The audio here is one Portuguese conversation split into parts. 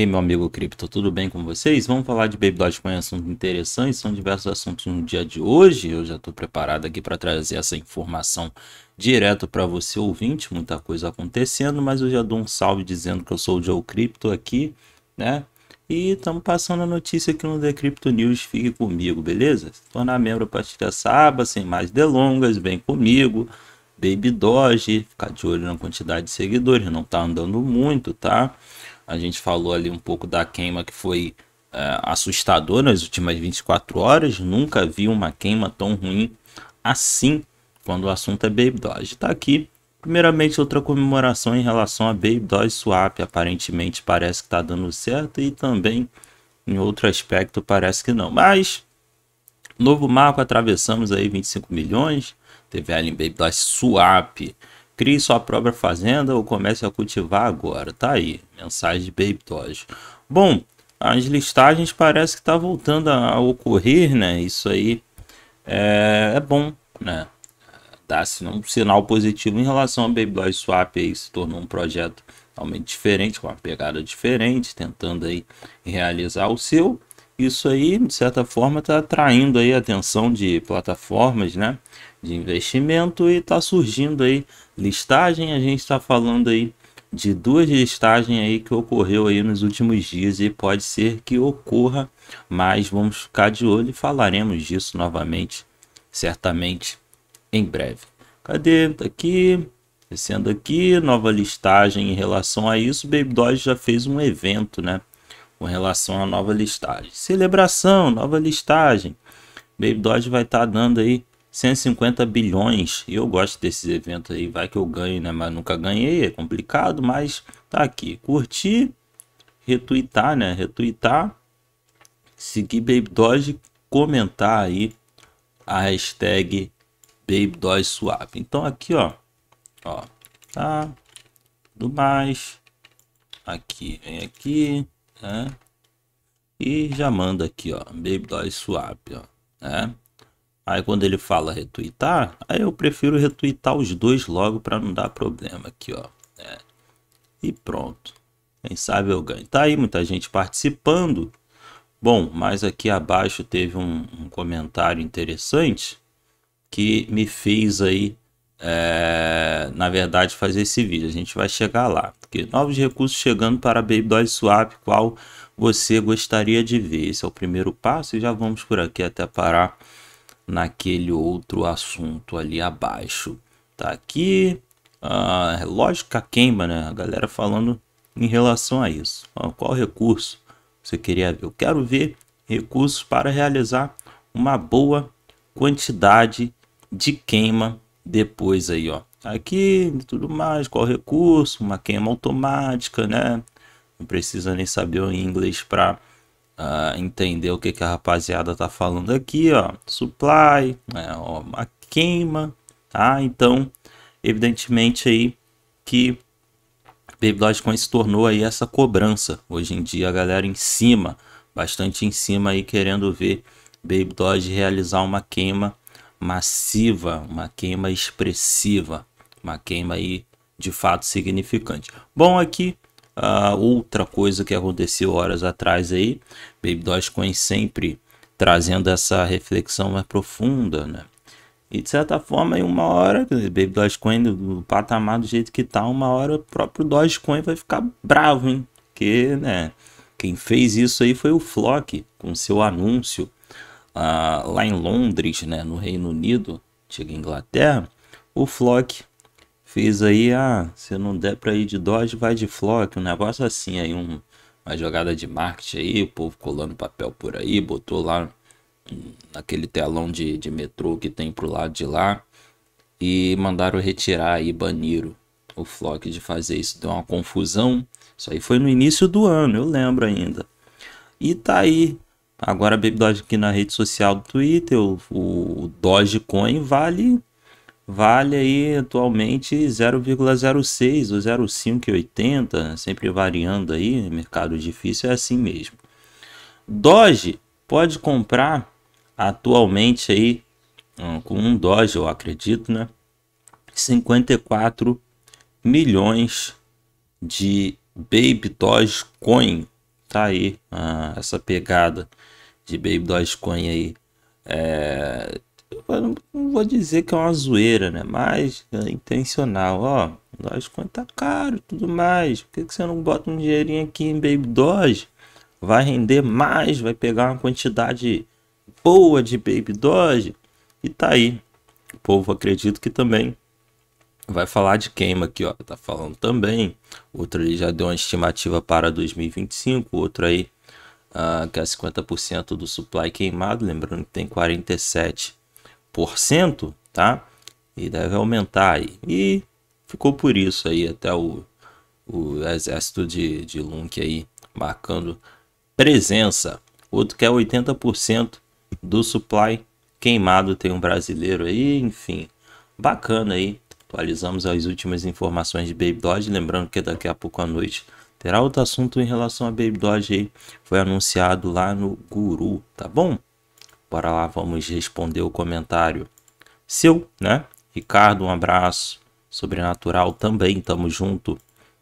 Ei, meu amigo cripto, tudo bem com vocês? Vamos falar de Baby Dogecoin, assuntos interessantes, são diversos assuntos no dia de hoje. Eu já estou preparado aqui para trazer essa informação direto para você ouvinte, muita coisa acontecendo, mas eu já dou um salve dizendo que eu sou o Joe Cripto aqui, né? E estamos passando a notícia aqui no The Crypto News, fique comigo, beleza? Se tornar membro a partir dessa aba, sem mais delongas, vem comigo. Baby Doge, ficar de olho na quantidade de seguidores, não está andando muito, tá? A gente falou ali um pouco da queima que foi é, assustadora nas últimas 24 horas. Nunca vi uma queima tão ruim assim quando o assunto é Baby Doge. Tá aqui, primeiramente, outra comemoração em relação a Baby Doge Swap. Aparentemente parece que tá dando certo e também em outro aspecto parece que não. Mas, novo marco, atravessamos aí 25 milhões. Teve ali em Baby Doge Swap. Crie sua própria fazenda ou comece a cultivar agora. Tá aí, mensagem de Baby Toys. Bom, as listagens parece que está voltando a ocorrer, né? Isso aí é, é bom, né? Dá um sinal positivo em relação ao Baby Toys Swap aí, se tornou um projeto totalmente diferente, com uma pegada diferente, tentando aí realizar o seu isso aí, de certa forma, está atraindo aí a atenção de plataformas né, de investimento e está surgindo aí listagem. A gente está falando aí de duas listagens aí que ocorreu aí nos últimos dias e pode ser que ocorra, mas vamos ficar de olho e falaremos disso novamente, certamente em breve. Cadê? Tá aqui. Descendo aqui, nova listagem em relação a isso, Baby Doge já fez um evento, né? com relação à nova listagem. Celebração, nova listagem. Baby Doge vai estar tá dando aí 150 bilhões. E eu gosto desses eventos aí, vai que eu ganho, né? Mas nunca ganhei, é complicado, mas tá aqui. Curtir, retweetar, né? Retweetar, seguir Baby Doge, comentar aí a hashtag Baby Doge Swap. Então aqui, ó, ó, tá, do mais, aqui, vem aqui, né? E já manda aqui, ó, Babydoll Swap, ó, né? Aí quando ele fala retweetar, aí eu prefiro retweetar os dois logo para não dar problema aqui, ó. Né? E pronto. Quem sabe eu ganho. Tá aí muita gente participando. Bom, mas aqui abaixo teve um, um comentário interessante que me fez aí é, na verdade, fazer esse vídeo. A gente vai chegar lá, porque novos recursos chegando para Baby Swap, qual você gostaria de ver? Esse é o primeiro passo e já vamos por aqui até parar naquele outro assunto ali abaixo. Tá aqui, a lógica queima, né? A galera falando em relação a isso. qual recurso você queria ver? Eu quero ver recursos para realizar uma boa quantidade de queima depois aí, ó. Aqui, tudo mais, qual recurso, uma queima automática, né? Não precisa nem saber o inglês para uh, ah, entender o que, que a rapaziada tá falando aqui, ó. Supply, né? ó, uma queima, tá? Então, evidentemente aí que Baby Dogecoin se tornou aí essa cobrança. Hoje em dia a galera em cima, bastante em cima aí querendo ver Baby Doge realizar uma queima massiva, uma queima expressiva, uma queima aí de fato significante. Bom, aqui uh, outra coisa que aconteceu horas atrás aí, Baby Dogecoin sempre trazendo essa reflexão mais profunda, né? E de certa forma, em uma hora, Baby Dogecoin do patamar do jeito que tá, uma hora o próprio Dogecoin vai ficar bravo, hein? Porque, né? Quem fez isso aí foi o Flock com seu anúncio ah, lá em Londres, né, no Reino Unido, chega Inglaterra, o Flock fez aí, ah, se não der para ir de Dodge, vai de Flock, um negócio assim aí, um, uma jogada de marketing aí, o povo colando papel por aí, botou lá naquele telão de, de metrô que tem pro lado de lá e mandaram retirar aí, baniram o Flock de fazer isso, deu uma confusão, isso aí foi no início do ano, eu lembro ainda. E tá aí Agora a Baby Doge aqui na rede social do Twitter, o, o Dogecoin vale vale aí atualmente 0,06 ou 0,580, sempre variando aí, mercado difícil é assim mesmo. Doge pode comprar atualmente aí com um Doge, eu acredito, né? 54 milhões de Baby Doge Coin tá aí ah, essa pegada de Baby Dogecoin aí. É, não, não, vou dizer que é uma zoeira, né? Mas é intencional, ó. Dogecoin tá caro tudo mais. Por que, que você não bota um dinheirinho aqui em Baby Doge? Vai render mais, vai pegar uma quantidade boa de Baby Doge. E tá aí. O povo acredito que também vai falar de queima aqui, ó. Tá falando também. Outro aí já deu uma estimativa para 2025. Outro aí uh, que é 50% do supply queimado. Lembrando que tem 47%, tá? E deve aumentar aí. E ficou por isso aí até o, o exército de, de Lunk aí marcando presença. Outro que é 80% do supply queimado. Tem um brasileiro aí, enfim. Bacana aí Atualizamos as últimas informações de Baby Dodge, lembrando que daqui a pouco à noite terá outro assunto em relação a Baby Dodge aí, foi anunciado lá no Guru, tá bom? Bora lá, vamos responder o comentário seu, né? Ricardo, um abraço. Sobrenatural também, tamo junto.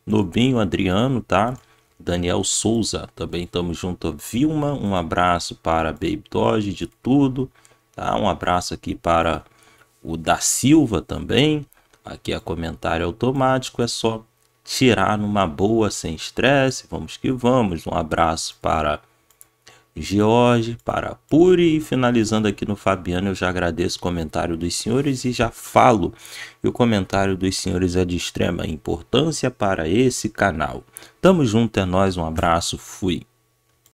Nobinho Adriano, tá? Daniel Souza, também tamo junto. Vilma, um abraço para Baby Dodge de tudo, tá? Um abraço aqui para o da Silva também. Aqui é comentário automático, é só tirar numa boa, sem estresse. Vamos que vamos. Um abraço para George, para Puri e finalizando aqui no Fabiano, eu já agradeço o comentário dos senhores e já falo que o comentário dos senhores é de extrema importância para esse canal. Tamo junto, é nós, um abraço, fui.